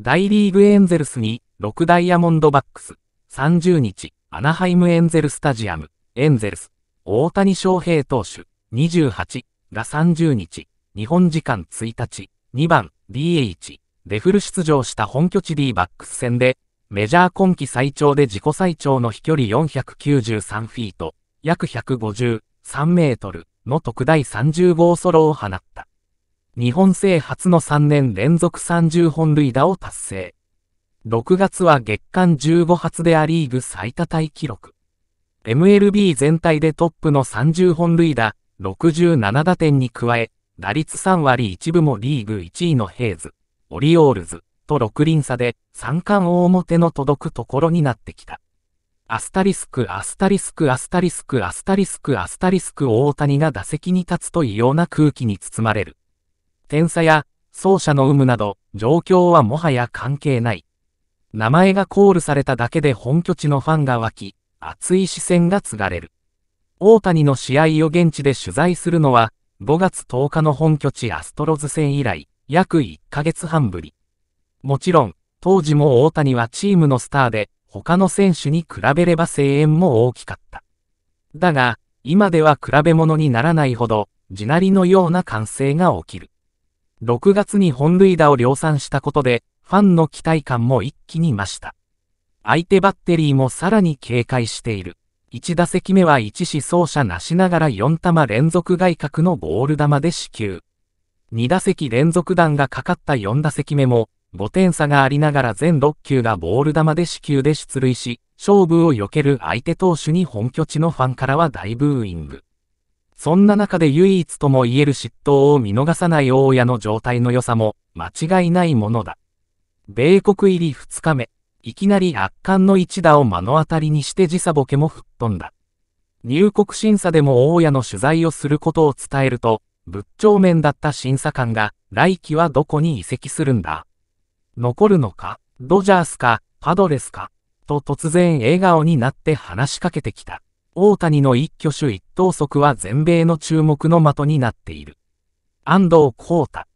大リーグエンゼルスに6ダイヤモンドバックス30日アナハイムエンゼルスタジアムエンゼルス大谷翔平投手28が30日日本時間1日2番 DH デフル出場した本拠地 D バックス戦でメジャー今季最長で自己最長の飛距離493フィート約153メートルの特大30号ソロを放った。日本勢初の3年連続30本塁打を達成。6月は月間15発でア・リーグ最多タイ記録。MLB 全体でトップの30本塁打、67打点に加え、打率3割1部もリーグ1位のヘイズ、オリオールズと6輪差で三冠大表の届くところになってきた。アスタリスク、アスタリスク、アスタリスク、アスタリスク、アスタリスク、大谷が打席に立つと異様な空気に包まれる。点差や走者の有無など、状況はもはや関係ない。名前がコールされただけで本拠地のファンが湧き、熱い視線が継がれる。大谷の試合を現地で取材するのは、5月10日の本拠地アストロズ戦以来、約1ヶ月半ぶり。もちろん、当時も大谷はチームのスターで、他の選手に比べれば声援も大きかった。だが、今では比べ物にならないほど、地鳴りのような歓声が起きる。6月に本塁打を量産したことで、ファンの期待感も一気に増した。相手バッテリーもさらに警戒している。1打席目は1死走者なしながら4球連続外角のボール球で死球。2打席連続弾がかかった4打席目も、5点差がありながら全6球がボール球で死球で出塁し、勝負を避ける相手投手に本拠地のファンからは大ブーイング。そんな中で唯一とも言える嫉妬を見逃さない大家の状態の良さも間違いないものだ。米国入り2日目、いきなり圧巻の一打を目の当たりにして時差ボケも吹っ飛んだ。入国審査でも大家の取材をすることを伝えると、仏頂面だった審査官が、来季はどこに移籍するんだ残るのかドジャースかパドレスかと突然笑顔になって話しかけてきた。大谷の一挙手一投足は全米の注目の的になっている。安藤光太。